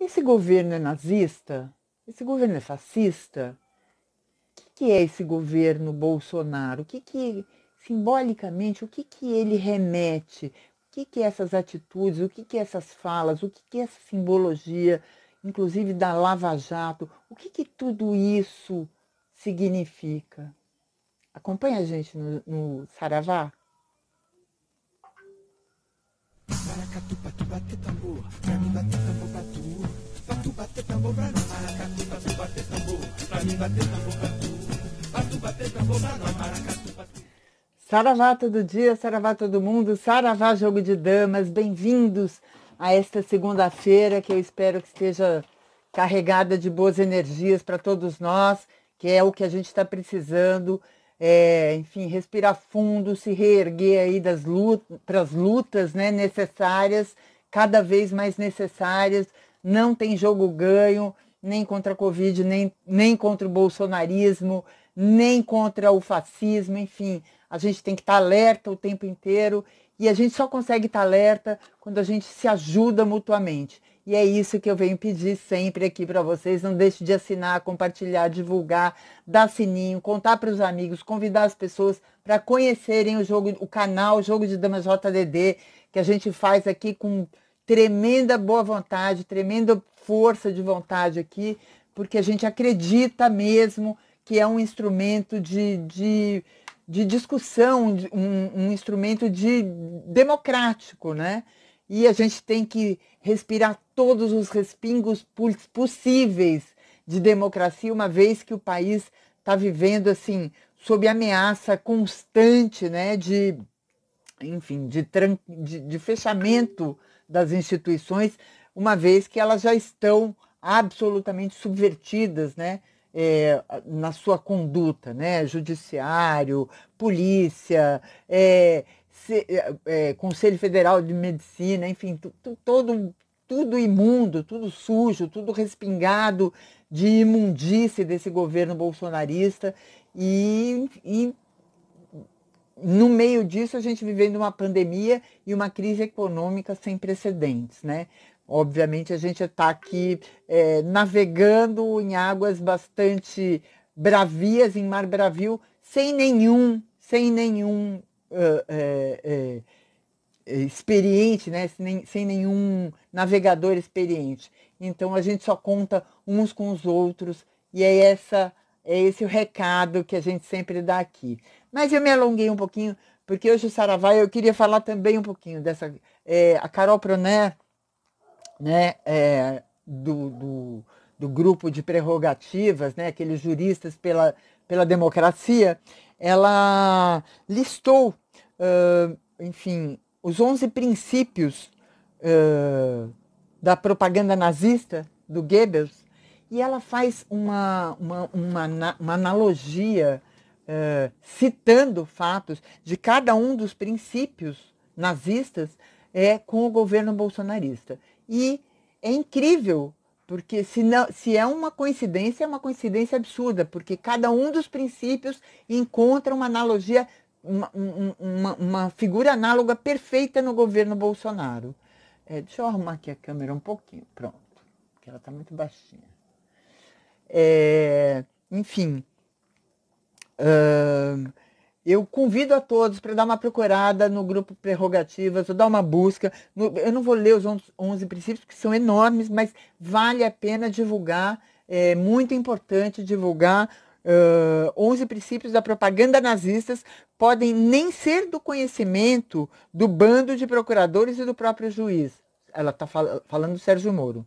Esse governo é nazista? Esse governo é fascista? O que é esse governo Bolsonaro? O que, que simbolicamente, o que, que ele remete? O que, que essas atitudes, o que, que essas falas, o que, que essa simbologia, inclusive da Lava Jato, o que, que tudo isso significa? Acompanha a gente no, no Saravá. Maracatu, patu, bate tambor. Pra mim bater tambor pra tu. Patu, bate tambor pra nós. Maracatu, patu, bate tambor. Pra mim bater tambor pra tu. Patu, bate tambor pra nós. Maracatu, patu. Saravá todo dia, saravá todo mundo, saravá jogo de damas, bem-vindos a esta segunda-feira que eu espero que esteja carregada de boas energias para todos nós, que é o que a gente está precisando é, enfim, respirar fundo, se reerguer aí das lutas, para as lutas né, necessárias, cada vez mais necessárias. Não tem jogo ganho, nem contra a Covid, nem, nem contra o bolsonarismo, nem contra o fascismo, enfim. A gente tem que estar tá alerta o tempo inteiro e a gente só consegue estar tá alerta quando a gente se ajuda mutuamente. E é isso que eu venho pedir sempre aqui para vocês. Não deixe de assinar, compartilhar, divulgar, dar sininho, contar para os amigos, convidar as pessoas para conhecerem o jogo, o canal o Jogo de Damas JDD, que a gente faz aqui com tremenda boa vontade, tremenda força de vontade aqui, porque a gente acredita mesmo que é um instrumento de, de, de discussão, um, um instrumento de democrático, né? e a gente tem que respirar todos os respingos possíveis de democracia, uma vez que o país está vivendo assim sob ameaça constante, né, de enfim, de, de, de fechamento das instituições, uma vez que elas já estão absolutamente subvertidas, né, é, na sua conduta, né? Judiciário, polícia, é, se, é, é, Conselho Federal de Medicina, enfim, tu, todo, tudo imundo, tudo sujo, tudo respingado de imundície desse governo bolsonarista. E, e no meio disso, a gente vivendo uma pandemia e uma crise econômica sem precedentes, né? Obviamente, a gente está aqui é, navegando em águas bastante bravias, em mar bravio, sem nenhum, sem nenhum é, é, é, experiente, né? Sem, sem nenhum navegador experiente. Então a gente só conta uns com os outros e é essa é esse o recado que a gente sempre dá aqui. Mas eu me alonguei um pouquinho, porque hoje o Saravai eu queria falar também um pouquinho dessa. É, a Carol Proner, né, é, do, do, do, grupo de prerrogativas, né, aqueles juristas pela, pela democracia, ela listou, uh, enfim, os 11 princípios uh, da propaganda nazista do Goebbels e ela faz uma, uma, uma, uma analogia uh, citando fatos de cada um dos princípios nazistas é, com o governo bolsonarista. E é incrível porque se, não, se é uma coincidência, é uma coincidência absurda, porque cada um dos princípios encontra uma analogia, uma, uma, uma figura análoga perfeita no governo Bolsonaro. É, deixa eu arrumar aqui a câmera um pouquinho, pronto, porque ela está muito baixinha. É, enfim. Uh, eu convido a todos para dar uma procurada no grupo Prerrogativas, ou dar uma busca. eu não vou ler os 11 princípios, que são enormes, mas vale a pena divulgar. É muito importante divulgar. Uh, 11 princípios da propaganda nazistas podem nem ser do conhecimento do bando de procuradores e do próprio juiz. Ela está fal falando do Sérgio Moro.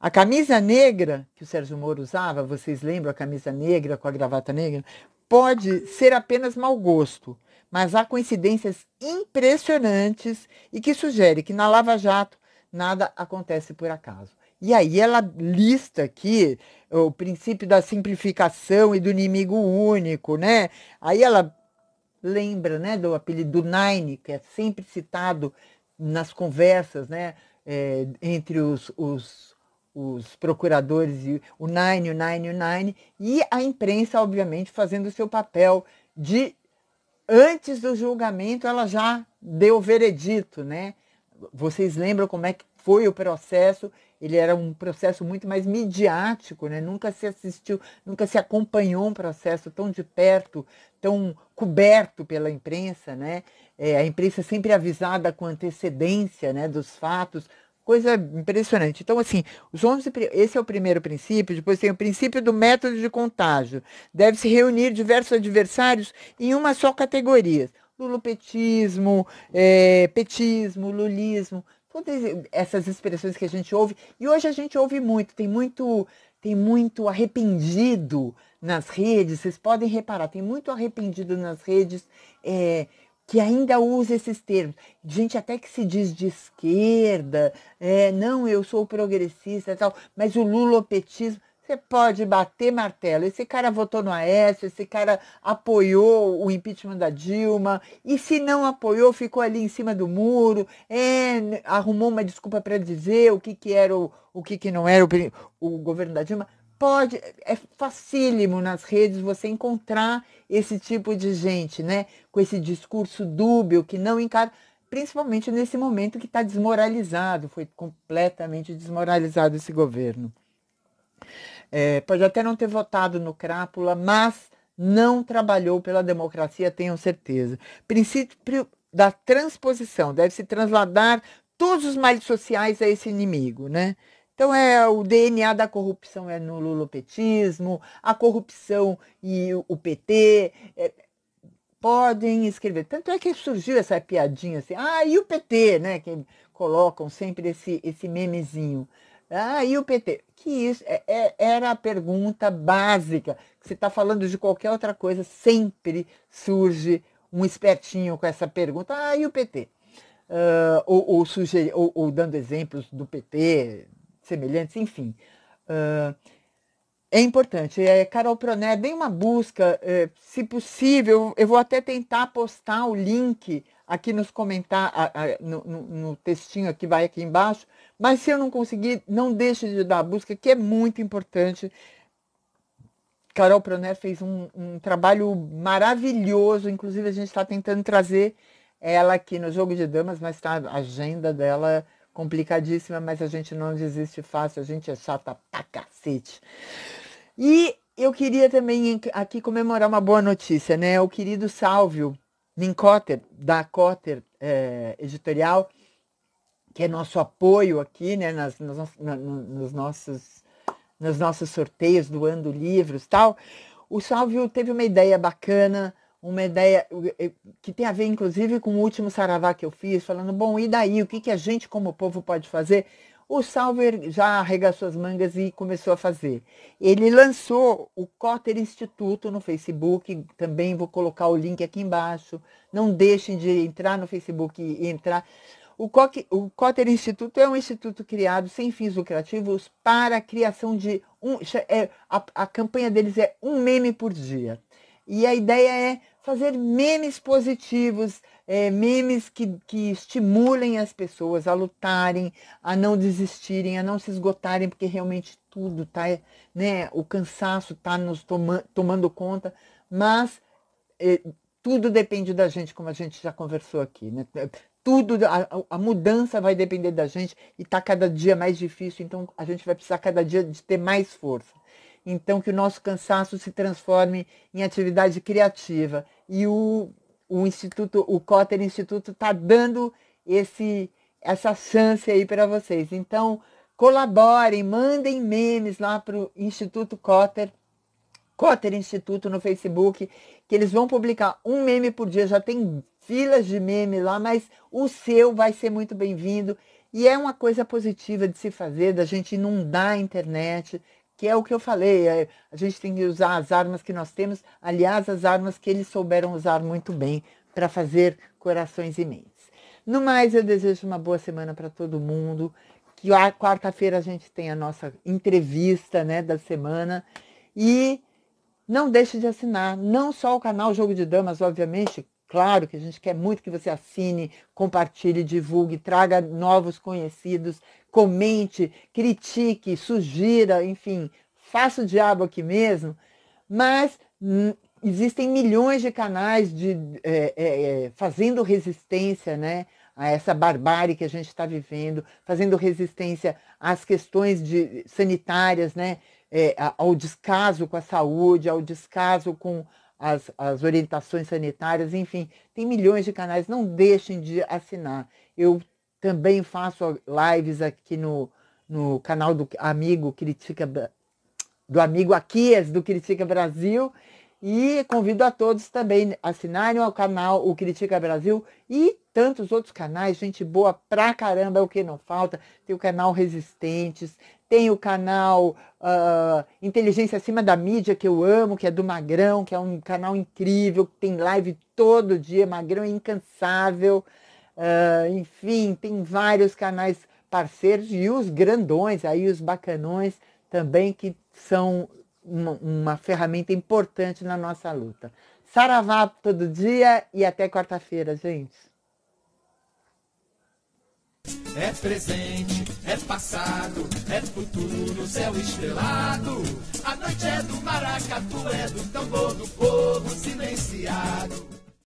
A camisa negra que o Sérgio Moro usava, vocês lembram a camisa negra com a gravata negra? pode ser apenas mau gosto, mas há coincidências impressionantes e que sugere que na Lava Jato nada acontece por acaso. E aí ela lista aqui o princípio da simplificação e do inimigo único, né? Aí ela lembra, né, do apelido Nine, que é sempre citado nas conversas, né, é, entre os, os os procuradores e o nine nine nine e a imprensa, obviamente, fazendo o seu papel de antes do julgamento ela já deu veredito, né? Vocês lembram como é que foi o processo? Ele era um processo muito mais midiático, né? Nunca se assistiu, nunca se acompanhou um processo tão de perto, tão coberto pela imprensa, né? É, a imprensa sempre avisada com antecedência, né, dos fatos, coisa impressionante. Então, assim, os 11, esse é o primeiro princípio, depois tem o princípio do método de contágio. Deve-se reunir diversos adversários em uma só categoria. Lulopetismo, é, petismo, lulismo, todas essas expressões que a gente ouve. E hoje a gente ouve muito, tem muito, tem muito arrependido nas redes, vocês podem reparar, tem muito arrependido nas redes. É, que ainda usa esses termos. Gente até que se diz de esquerda, é, não, eu sou progressista e tal, mas o lulopetismo, você pode bater martelo. Esse cara votou no Aécio, esse cara apoiou o impeachment da Dilma, e se não apoiou, ficou ali em cima do muro, é, arrumou uma desculpa para dizer o que, que era o, o que, que não era o, o governo da Dilma pode, é facílimo nas redes você encontrar esse tipo de gente, né? Com esse discurso dúbio que não encara, principalmente nesse momento que está desmoralizado, foi completamente desmoralizado esse governo. É, pode até não ter votado no Crápula, mas não trabalhou pela democracia, tenham certeza. Princípio da transposição, deve se transladar todos os males sociais a esse inimigo, né? Então é o DNA da corrupção é no lulopetismo, a corrupção e o PT é, podem escrever. Tanto é que surgiu essa piadinha assim, ah, e o PT, né? Que colocam sempre esse, esse memezinho. Ah, e o PT? Que isso é, é, era a pergunta básica. Você está falando de qualquer outra coisa, sempre surge um espertinho com essa pergunta. Ah, e o PT? Uh, ah, ou, ou, sugerir, ou, ou dando exemplos do PT, semelhantes, enfim. Uh, é importante. É, Carol Proné, dê é uma busca, é, se possível, eu vou até tentar postar o link aqui nos comentários, no, no, no, textinho que vai aqui embaixo, mas se eu não conseguir, não deixe de dar a busca, que é muito importante. Carol Proné fez um, um trabalho maravilhoso, inclusive a gente está tentando trazer ela aqui no Jogo de Damas, mas tá, a agenda dela complicadíssima, mas a gente não desiste fácil, a gente é chata pra cacete. E eu queria também aqui comemorar uma boa notícia, né? O querido Salvio Nincotter, da Cotter é, Editorial, que é nosso apoio aqui, né, nas, nos, na, nos, nossos, nos nossos sorteios, doando livros tal. O Salvio teve uma ideia bacana uma ideia que tem a ver, inclusive, com o último saravá que eu fiz, falando, bom, e daí? O que, que a gente, como povo, pode fazer? O Salver já arregaçou as mangas e começou a fazer. Ele lançou o Cotter Instituto no Facebook, também vou colocar o link aqui embaixo. Não deixem de entrar no Facebook e entrar. O, o Cotter Instituto é um instituto criado sem fins lucrativos para a criação de um. É, a, a campanha deles é um meme por dia. E a ideia é fazer memes positivos, é, memes que, que estimulem as pessoas a lutarem, a não desistirem, a não se esgotarem, porque realmente tudo tá, né? O cansaço está nos toma, tomando conta, mas é, tudo depende da gente, como a gente já conversou aqui, né? É, tudo, a, a mudança vai depender da gente e está cada dia mais difícil, então a gente vai precisar cada dia de ter mais força então que o nosso cansaço se transforme em atividade criativa. E o, o Instituto, o Cotter Instituto está dando esse, essa chance aí para vocês. Então, colaborem, mandem memes lá para o Instituto Cotter, Cotter Instituto no Facebook, que eles vão publicar um meme por dia, já tem filas de meme lá, mas o seu vai ser muito bem-vindo. E é uma coisa positiva de se fazer, da gente inundar a internet que é o que eu falei, é, a gente tem que usar as armas que nós temos, aliás, as armas que eles souberam usar muito bem para fazer corações e mentes. No mais, eu desejo uma boa semana para todo mundo, que a quarta-feira a gente tem a nossa entrevista né, da semana e não deixe de assinar não só o canal Jogo de Damas, obviamente, Claro que a gente quer muito que você assine, compartilhe, divulgue, traga novos conhecidos, comente, critique, sugira, enfim, faça o diabo aqui mesmo. Mas hum, existem milhões de canais de, é, é, é, fazendo resistência né, a essa barbárie que a gente está vivendo, fazendo resistência às questões de, sanitárias, né, é, ao descaso com a saúde, ao descaso com as, as orientações sanitárias, enfim, tem milhões de canais, não deixem de assinar. Eu também faço lives aqui no, no canal do Amigo Critica do amigo Aquias do Critica Brasil e convido a todos também a assinarem o canal o Critica Brasil e tantos outros canais, gente boa pra caramba, é o que não falta. Tem o canal Resistentes, tem o canal uh, Inteligência Acima da Mídia, que eu amo, que é do Magrão, que é um canal incrível, que tem live todo dia, Magrão é incansável. Uh, enfim, tem vários canais parceiros e os grandões, aí os bacanões também, que são uma, uma ferramenta importante na nossa luta. Saravá todo dia e até quarta-feira, gente. É presente é passado, é futuro, no céu estrelado. A noite é do maracatu, é do tambor do povo silenciado.